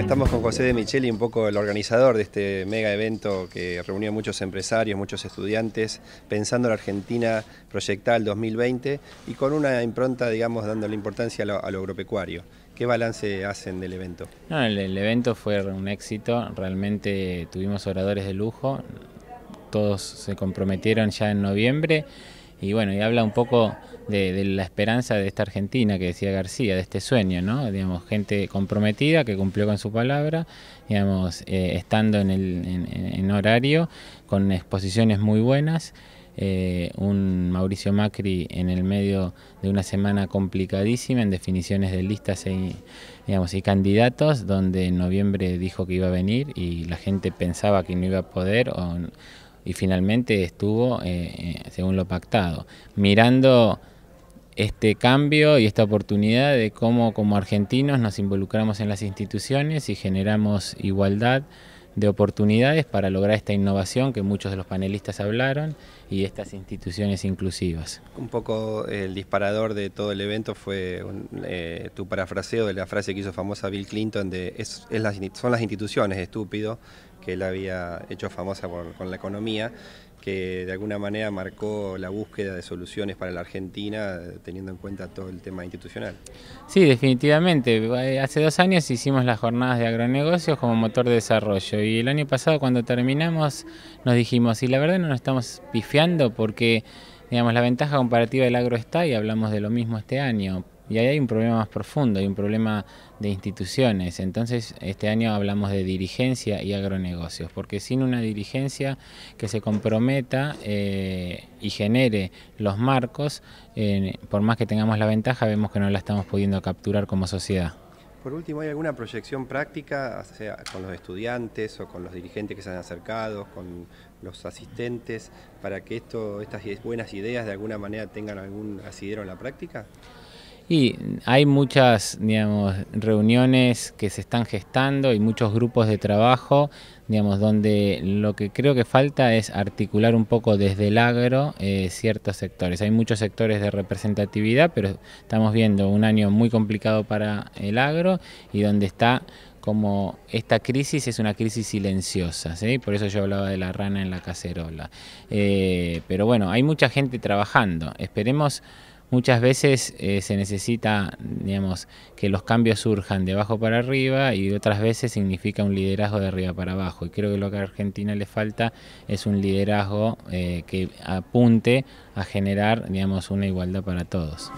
estamos con José de Micheli, un poco el organizador de este mega evento que reunió a muchos empresarios, muchos estudiantes, pensando la Argentina proyectada al 2020 y con una impronta, digamos, la importancia a lo, agropecuario. ¿Qué balance hacen del evento? el evento fue un éxito, realmente tuvimos oradores de lujo, todos se comprometieron ya en noviembre y bueno, y habla un poco de, la esperanza de esta Argentina que decía García, de este sueño, ¿no? Digamos, gente comprometida que cumplió con su palabra, digamos, eh, estando en, el, en, horario, con exposiciones muy buenas, eh, un Mauricio Macri en el medio de una semana complicadísima en definiciones de listas y, e, digamos, y candidatos, donde en noviembre dijo que iba a venir y la gente pensaba que no iba a poder y finalmente estuvo, eh, eh, según lo pactado, mirando este cambio y esta oportunidad de cómo como argentinos nos involucramos en las instituciones y generamos igualdad de oportunidades para lograr esta innovación que muchos de los panelistas hablaron y estas instituciones inclusivas. Un poco el disparador de todo el evento fue eh, tu parafraseo de la frase que hizo famosa Bill Clinton de son las instituciones, estúpido, que él había hecho famosa con la economía, que de alguna manera marcó la búsqueda de soluciones para la Argentina, teniendo en cuenta todo el tema institucional. Sí, definitivamente. Eh, hace dos años hicimos las jornadas de agronegocios como motor de desarrollo y el año pasado cuando terminamos nos dijimos, y la verdad no nos estamos pifiando porque Teníamos la ventaja comparativa del agro está y hablamos de lo mismo este año, y ahí hay un problema más profundo, hay un problema de instituciones. Entonces, este año hablamos de dirigencia y agronegocios, porque sin una dirigencia que se comprometa eh, y genere los marcos, eh, por más que tengamos la ventaja, vemos que no la estamos pudiendo capturar como sociedad. Por último, ¿hay alguna proyección práctica con los estudiantes o con los dirigentes que se han acercado, con los asistentes, para que esto, estas buenas ideas de alguna manera tengan algún asidero en la práctica? Y hay muchas digamos, reuniones que se están gestando y muchos grupos de trabajo, digamos, donde lo que creo que falta es articular un poco desde el agro eh, ciertos sectores. Hay muchos sectores de representatividad, pero estamos viendo un año muy complicado para el agro y donde está como esta crisis es una crisis silenciosa, ¿sí? por eso yo hablaba de la rana en la cacerola. Eh, pero bueno, hay mucha gente trabajando, esperemos muchas veces eh, se necesita, digamos, que los cambios surjan de abajo para arriba y otras veces significa un liderazgo de arriba para abajo. Y creo que lo que a Argentina le falta es un liderazgo eh, que apunte a generar, digamos, una igualdad para todos.